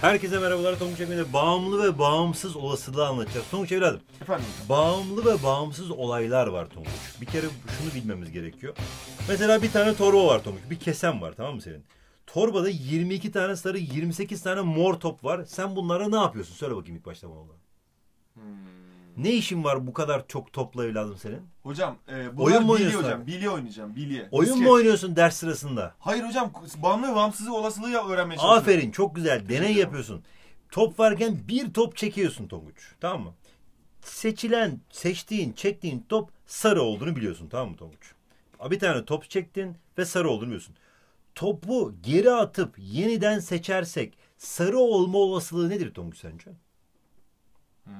Herkese merhabalar Tonguç Evren'de bağımlı ve bağımsız olasılığı anlatacağız. Tonguç evladım, Efendim. bağımlı ve bağımsız olaylar var Tonguç. Bir kere şunu bilmemiz gerekiyor. Mesela bir tane torba var Tonguç, bir kesem var tamam mı senin? Torbada 22 tane sarı, 28 tane mor top var. Sen bunlara ne yapıyorsun? Söyle bakayım ilk başta bana. Hmm. Ne işin var bu kadar çok topla evladım senin? Hocam e, Oyun mu oynuyorsun hocam. Bilye oynayacağım. Bilye. Oyun mu oynuyorsun ders sırasında? Hayır hocam bağımlı ve bağımsızı olasılığı ya- öğrenmeye çalışıyorum. Aferin çok güzel deney ederim. yapıyorsun. Top varken bir top çekiyorsun Tonguç. Tamam mı? Seçilen, seçtiğin, çektiğin top sarı olduğunu biliyorsun tamam mı Tonguç? Bir tane top çektin ve sarı olduğunu biliyorsun. Topu geri atıp yeniden seçersek sarı olma olasılığı nedir Tonguç sence? Hmm.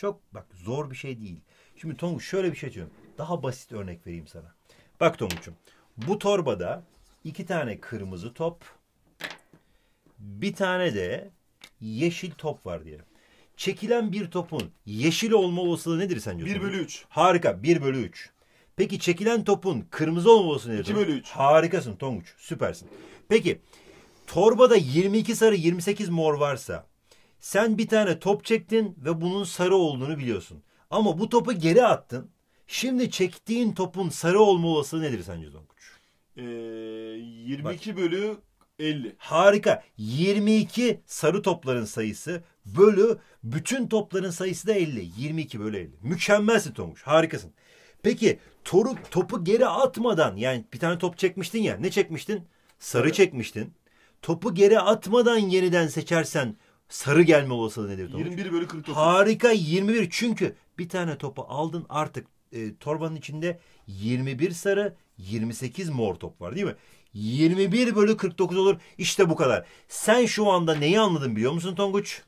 Çok bak zor bir şey değil. Şimdi Tonguç şöyle bir şey diyorum. Daha basit örnek vereyim sana. Bak Tonguç'um. Bu torbada iki tane kırmızı top, bir tane de yeşil top var diyelim. Çekilen bir topun yeşil olma olasılığı nedir sence? 1 bölü 3. Harika 1 bölü 3. Peki çekilen topun kırmızı olma olasılığı nedir? 2 bölü 3. Harikasın Tonguç süpersin. Peki torbada 22 sarı 28 mor varsa sen bir tane top çektin ve bunun sarı olduğunu biliyorsun. Ama bu topu geri attın. Şimdi çektiğin topun sarı olma olasılığı nedir sence Zonkuç? Ee, 22 Bak. bölü 50. Harika. 22 sarı topların sayısı bölü bütün topların sayısı da 50. 22 bölü 50. Mükemmelsin Tonguç. Harikasın. Peki toru, topu geri atmadan yani bir tane top çekmiştin ya. Ne çekmiştin? Sarı evet. çekmiştin. Topu geri atmadan yeniden seçersen sarı gelme olasılığı nedir? 21 bölü 49. Harika 21 çünkü bir tane topu aldın artık e, torbanın içinde 21 sarı 28 mor top var değil mi? 21 bölü 49 olur. İşte bu kadar. Sen şu anda neyi anladın biliyor musun Tonguç?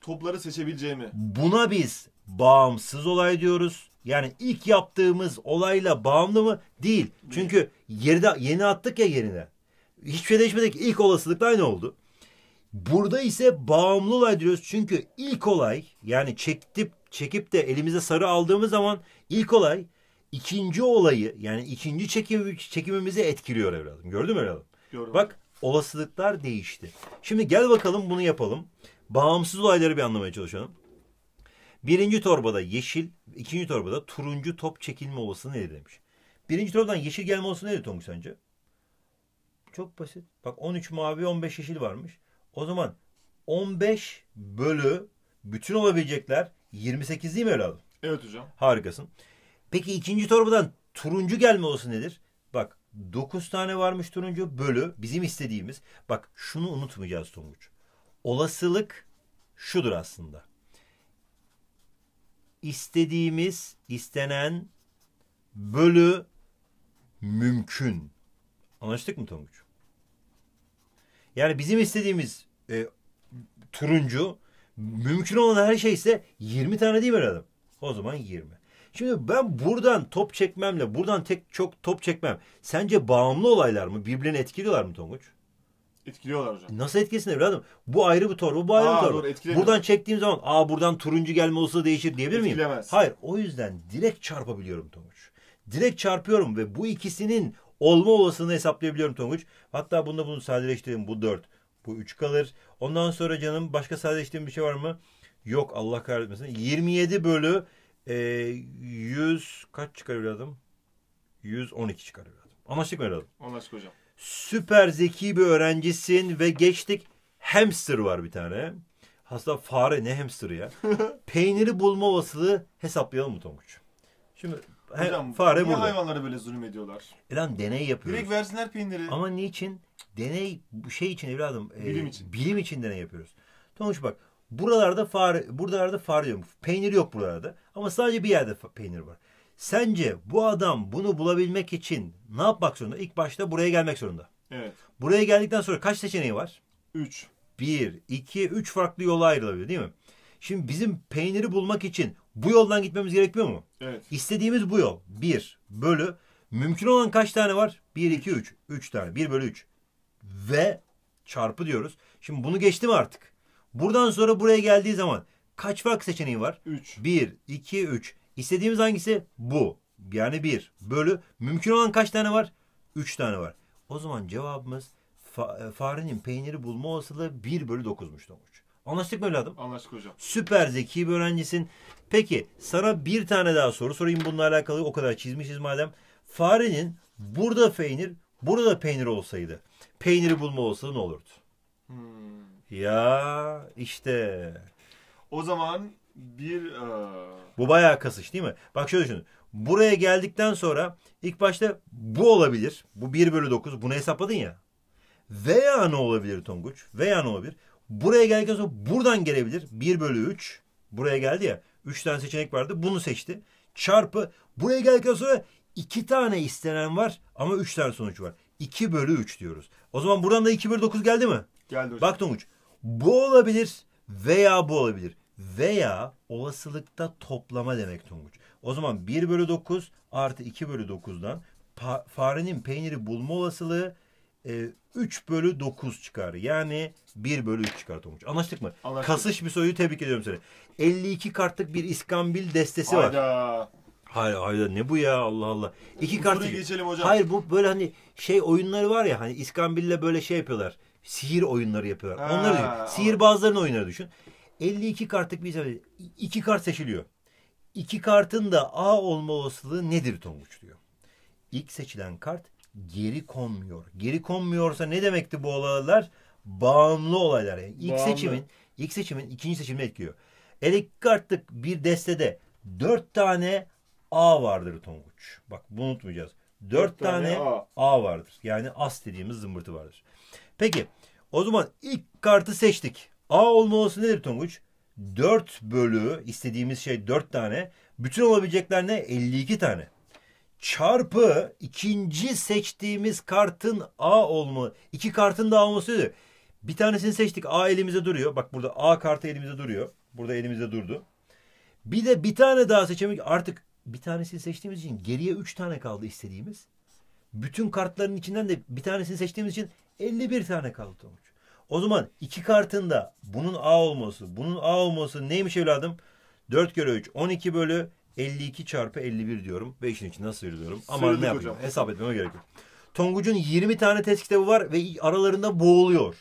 Topları seçebileceğimi. Buna biz bağımsız olay diyoruz. Yani ilk yaptığımız olayla bağımlı mı? Değil. Çünkü geride, yeni attık ya yerine. Hiçbir şey değişmedi ki. İlk olasılıkla aynı oldu. Burada ise bağımlı olay diyoruz. Çünkü ilk olay yani çekip çekip de elimize sarı aldığımız zaman ilk olay ikinci olayı yani ikinci çekim, çekimimizi etkiliyor evladım. Gördün mü evladım? Gördüm. Bak olasılıklar değişti. Şimdi gel bakalım bunu yapalım. Bağımsız olayları bir anlamaya çalışalım. Birinci torbada yeşil, ikinci torbada turuncu top çekilme olasılığı neydi demiş. Birinci torbadan yeşil gelme olasılığı neydi Tonguç sence? Çok basit. Bak 13 mavi 15 yeşil varmış. O zaman 15 bölü bütün olabilecekler 28 değil mi evladım? Evet hocam. Harikasın. Peki ikinci torbadan turuncu gelme olası nedir? Bak 9 tane varmış turuncu bölü bizim istediğimiz. Bak şunu unutmayacağız Tonguç. Olasılık şudur aslında. İstediğimiz, istenen bölü mümkün. Anlaştık mı Tonguç? Yani bizim istediğimiz e, turuncu mümkün olan her şey ise 20 tane değil mi adam? O zaman 20. Şimdi ben buradan top çekmemle buradan tek çok top çekmem. Sence bağımlı olaylar mı? Birbirini etkiliyorlar mı Tonguç? Etkiliyorlar hocam. Nasıl etkilesin evladım? Bu ayrı bir torba, bu ayrı aa, bir torba. Doğru, buradan çektiğim zaman aa buradan turuncu gelme olsa değişir diyebilir miyim? Etkilemez. Hayır. O yüzden direkt çarpabiliyorum Tonguç. Direkt çarpıyorum ve bu ikisinin olma olasılığını hesaplayabiliyorum Tonguç. Hatta bunda bunu sadeleştirdim. Bu 4. Bu 3 kalır. Ondan sonra canım başka sadeleştirdiğim bir şey var mı? Yok Allah kahretmesin. 27 bölü e, 100 kaç çıkar evladım? 112 çıkar evladım. Anlaştık mı evladım? Anlaştık hocam. Süper zeki bir öğrencisin ve geçtik. Hamster var bir tane. Hasta fare ne hamster ya. Peyniri bulma olasılığı hesaplayalım mı Tonguç? Şimdi Hocam, fare niye burada. hayvanlara böyle zulüm ediyorlar? E lan deney yapıyoruz. Direkt versinler peyniri. Ama niçin? Deney bu şey için evladım. E, bilim için. Bilim için deney yapıyoruz. Sonuç bak buralarda fare, buralarda fare yok. Peynir yok buralarda. Ama sadece bir yerde peynir var. Sence bu adam bunu bulabilmek için ne yapmak zorunda? İlk başta buraya gelmek zorunda. Evet. Buraya geldikten sonra kaç seçeneği var? Üç. Bir, iki, üç farklı yola ayrılabilir değil mi? Şimdi bizim peyniri bulmak için bu yoldan gitmemiz gerekmiyor mu? Evet. İstediğimiz bu yol. 1 bölü mümkün olan kaç tane var? 1, 2, 3. 3 tane. 1 bölü 3. Ve çarpı diyoruz. Şimdi bunu geçtim artık. Buradan sonra buraya geldiği zaman kaç farklı seçeneği var? 3. 1, 2, 3. İstediğimiz hangisi? Bu. Yani 1 bölü mümkün olan kaç tane var? 3 tane var. O zaman cevabımız fa e, farenin peyniri bulma olasılığı 1 bölü 9'muş Tomuç. Anlaştık mı adam? Anlaştık hocam. Süper zeki bir öğrencisin. Peki sana bir tane daha soru sorayım bununla alakalı o kadar çizmişiz madem. Farenin burada peynir, burada peynir olsaydı peyniri bulma olsaydı ne olurdu? Hmm. Ya işte. O zaman bir... Uh... Bu bayağı kasış değil mi? Bak şöyle düşünün. Buraya geldikten sonra ilk başta bu olabilir. Bu 1 bölü 9. Bunu hesapladın ya. Veya ne olabilir Tonguç? Veya ne olabilir? Buraya geldikten sonra buradan gelebilir. 1 bölü 3. Buraya geldi ya. 3 tane seçenek vardı. Bunu seçti. Çarpı. Buraya geldikten sonra 2 tane istenen var ama 3 tane sonuç var. 2 bölü 3 diyoruz. O zaman buradan da 2 bölü 9 geldi mi? Geldi hocam. Bak Tonguç. Bu olabilir veya bu olabilir. Veya olasılıkta toplama demek Tonguç. O zaman 1 bölü 9 artı 2 bölü 9'dan farenin peyniri bulma olasılığı e, ee, 3 bölü 9 çıkar. Yani 1 bölü 3 çıkar Tonguç. Anlaştık mı? Anlaştık. Kasış bir soyu tebrik ediyorum seni. 52 kartlık bir iskambil destesi Hayda. var. Hayda. Hayda ne bu ya Allah Allah. İki kart. geçelim hocam. Hayır bu böyle hani şey oyunları var ya hani iskambille böyle şey yapıyorlar. Sihir oyunları yapıyorlar. Ha, Onları düşün. Sihirbazların oyunları düşün. 52 kartlık bir iskambil. iki kart seçiliyor. İki kartın da A olma olasılığı nedir Tonguç diyor. İlk seçilen kart geri konmuyor. Geri konmuyorsa ne demekti bu olaylar? Bağımlı olaylar. Yani ilk Bağımlı. seçimin ilk seçimin ikinci seçimini etkiliyor. Elektrikartlık bir destede dört tane A vardır Tonguç. Bak bunu unutmayacağız. Dört, dört tane, tane A. A vardır. Yani as dediğimiz zımbırtı vardır. Peki o zaman ilk kartı seçtik. A olmalısı nedir Tonguç? 4 bölü istediğimiz şey 4 tane. Bütün olabilecekler ne? 52 tane çarpı ikinci seçtiğimiz kartın A olma. iki kartın da A olması diyor. Bir tanesini seçtik. A elimizde duruyor. Bak burada A kartı elimizde duruyor. Burada elimizde durdu. Bir de bir tane daha seçemek. Artık bir tanesini seçtiğimiz için geriye üç tane kaldı istediğimiz. Bütün kartların içinden de bir tanesini seçtiğimiz için 51 tane kaldı Tomuç. O zaman iki kartın da bunun A olması, bunun A olması neymiş evladım? 4 kere 3, 12 bölü 52 çarpı 51 diyorum. 5'in içi nasıl veriyorum? Ama ne yapacağım? Hesap etmeme gerek yok. Tonguç'un 20 tane test kitabı var ve aralarında boğuluyor.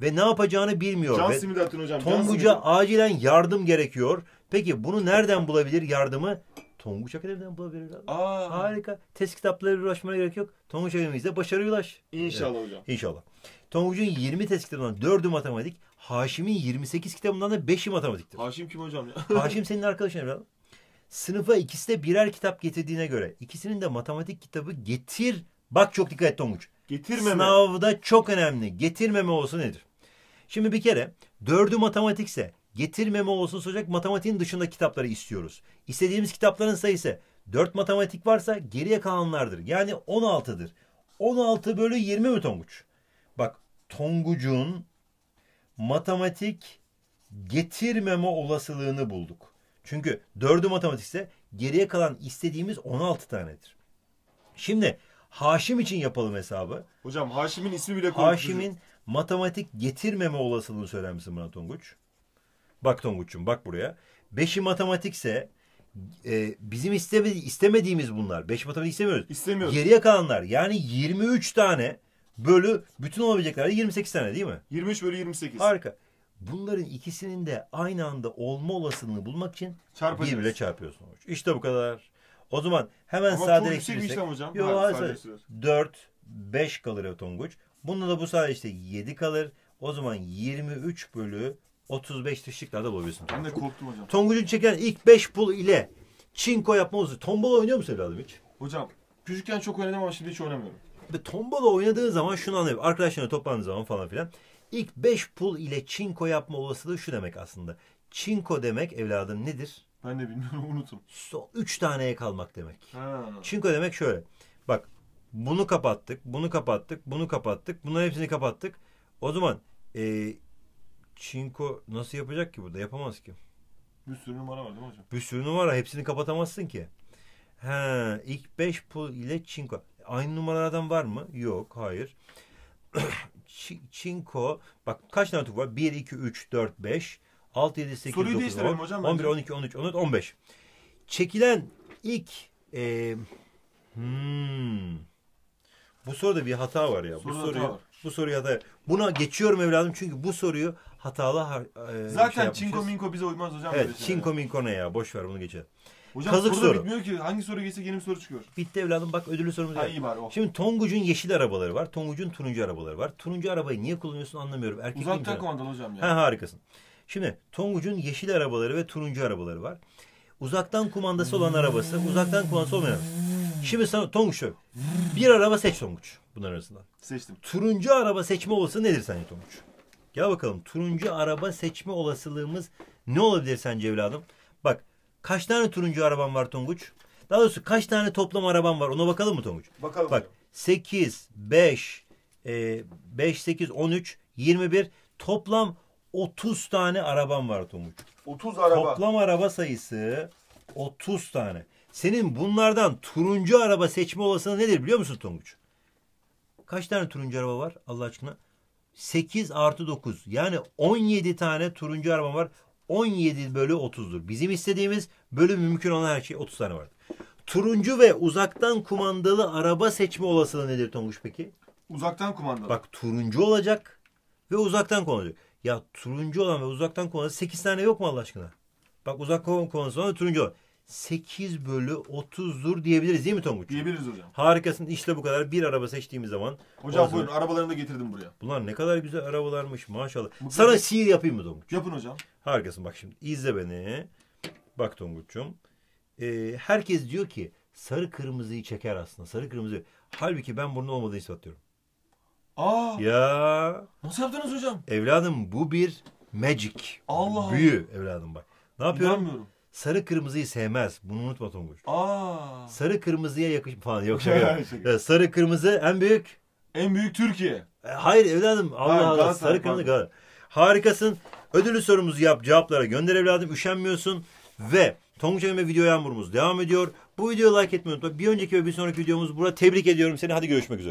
Ve ne yapacağını bilmiyor. Can simidi atın hocam. Tonguç'a acilen yardım gerekiyor. Peki bunu nereden bulabilir yardımı? Tonguç Akademi'den bulabilir. Aa. Harika. Test kitapları uğraşmana gerek yok. Tonguç Akademi'de başarı ulaş. İnşallah evet. hocam. İnşallah. Tonguç'un 20 test kitabından 4'ü matematik. Haşim'in 28 kitabından da 5'i matematiktir. Haşim kim hocam ya? Haşim senin arkadaşın evladım sınıfa ikisi de birer kitap getirdiğine göre ikisinin de matematik kitabı getir. Bak çok dikkat et Tonguç. Getirmeme. da çok önemli. Getirmeme olsun nedir? Şimdi bir kere dördü matematikse getirmeme olsun soracak matematiğin dışında kitapları istiyoruz. İstediğimiz kitapların sayısı 4 matematik varsa geriye kalanlardır. Yani 16'dır. 16 bölü 20 mi Tonguç? Bak Tonguç'un matematik getirmeme olasılığını bulduk. Çünkü 4'ü matematikse geriye kalan istediğimiz 16 tanedir. Şimdi Haşim için yapalım hesabı. Hocam Haşim'in ismi bile korkutucu. Haşim'in matematik getirmeme olasılığını söyler misin bana Tonguç? Bak Tonguç'um bak buraya. 5'i matematikse e, bizim istemediğimiz bunlar. 5 matematik istemiyoruz. İstemiyoruz. Geriye kalanlar yani 23 tane bölü bütün olabilecekler 28 tane değil mi? 23 bölü 28. Harika. Bunların ikisinin de aynı anda olma olasılığını bulmak için Çarpacağız. birbirine çarpıyorsun. İşte bu kadar. O zaman hemen Ama sadeleştirirsek. Ama hocam. Yok, ha, sadeleştirir. 4, 5 kalır evet Tonguç. Bunda da bu sadece işte 7 kalır. O zaman 23 bölü 35 dışlıklarda bulabilirsin. Ben de korktum hocam. Tonguç'un çeken ilk 5 pul ile çinko yapma usulü. Tombala oynuyor musun evladım hiç? Hocam küçükken çok oynadım ama şimdi hiç oynamıyorum. Ve tombala oynadığın zaman şunu anlıyorum. Arkadaşlarına toplandığın zaman falan filan. İlk 5 pul ile çinko yapma olasılığı şu demek aslında. Çinko demek evladım nedir? Ben de bilmiyorum unutum. So, üç taneye kalmak demek. Ha. Çinko demek şöyle. Bak bunu kapattık, bunu kapattık, bunu kapattık. Bunların hepsini kapattık. O zaman e, Çinko nasıl yapacak ki burada? Yapamaz ki. Bir sürü numara var değil mi hocam? Bir sürü numara. Hepsini kapatamazsın ki. He, ilk 5 pul ile Çinko. Aynı numaralardan var mı? Yok. Hayır. Çinko bak kaç tane tuşu var? 1, 2, 3, 4, 5, 6, 7, 8, Soruyu 9, 10, hocam 11, bence. 12, 13, 14, 15. Çekilen ilk e, hmm, bu soruda bir hata var ya. Soruda bu soruyu, hata var. bu soruyu hata. Buna geçiyorum evladım çünkü bu soruyu hatalı e, şey Zaten şey yapmışız. Çinko Minko bize uymaz hocam. Evet Çinko Minko ne ya boş ver bunu geçelim. Hocam Kazık soru. bitmiyor ki. Hangi soru geçse yeni bir soru çıkıyor. Bitti evladım bak ödüllü sorumuz var. iyi oh. Şimdi Tonguç'un yeşil arabaları var. Tonguç'un turuncu arabaları var. Turuncu arabayı niye kullanıyorsun anlamıyorum. Erkek Uzaktan miyim kumandalı hocam ya. Ha harikasın. Şimdi Tonguç'un yeşil arabaları ve turuncu arabaları var. Uzaktan kumandası olan arabası, uzaktan kumandası olmayan arabası. Şimdi sana Tonguç Bir araba seç Tonguç Bunlar arasından. Seçtim. Turuncu araba seçme olasılığı nedir sence Tonguç? Gel bakalım turuncu araba seçme olasılığımız ne olabilir sence evladım? Kaç tane turuncu araban var Tonguç? Daha doğrusu kaç tane toplam araban var? Ona bakalım mı Tonguç? Bakalım. Bak 8, 5, e, 5, 8, 13, 21 toplam 30 tane araban var Tonguç. 30 araba. Toplam araba sayısı 30 tane. Senin bunlardan turuncu araba seçme olasılığı nedir biliyor musun Tonguç? Kaç tane turuncu araba var Allah aşkına? 8 artı 9 yani 17 tane turuncu araba var. 17 bölü 30'dur. Bizim istediğimiz bölü mümkün olan her şey 30 tane vardır. Turuncu ve uzaktan kumandalı araba seçme olasılığı nedir Tonguç peki? Uzaktan kumandalı. Bak turuncu olacak ve uzaktan kullanılacak. Ya turuncu olan ve uzaktan kumandalı 8 tane yok mu Allah aşkına? Bak uzak kumandalı sonra turuncu olan. 8 bölü 30'dur diyebiliriz değil mi Tonguç? Diyebiliriz hocam. Harikasın işte bu kadar bir araba seçtiğimiz zaman. Hocam zaman... buyurun arabalarını da getirdim buraya. Bunlar ne kadar güzel arabalarmış maşallah. Mutlu Sana değil. sihir yapayım mı Tonguç? Yapın hocam. Harikasın bak şimdi izle beni. Bak Tonguç'um. Ee, herkes diyor ki sarı kırmızıyı çeker aslında sarı kırmızı. Halbuki ben bunun olmadığını ispatlıyorum. Aa. Ya. Nasıl yaptınız hocam? Evladım bu bir magic. Allah. Büyü evladım bak. Ne yapıyorum? İnanmıyorum sarı kırmızıyı sevmez. Bunu unutma Tonguç. Aa. Sarı kırmızıya yakış falan yok şaka. ya, sarı kırmızı en büyük. En büyük Türkiye. E, hayır evladım Allah hayır, Allah sarı kırmızı Galatasaray. Harikasın. Ödülü sorumuzu yap cevaplara gönder evladım üşenmiyorsun ve Tonguç ve video yağmurumuz devam ediyor. Bu videoyu like etmeyi unutma. Bir önceki ve bir sonraki videomuz burada. Tebrik ediyorum seni. Hadi görüşmek üzere.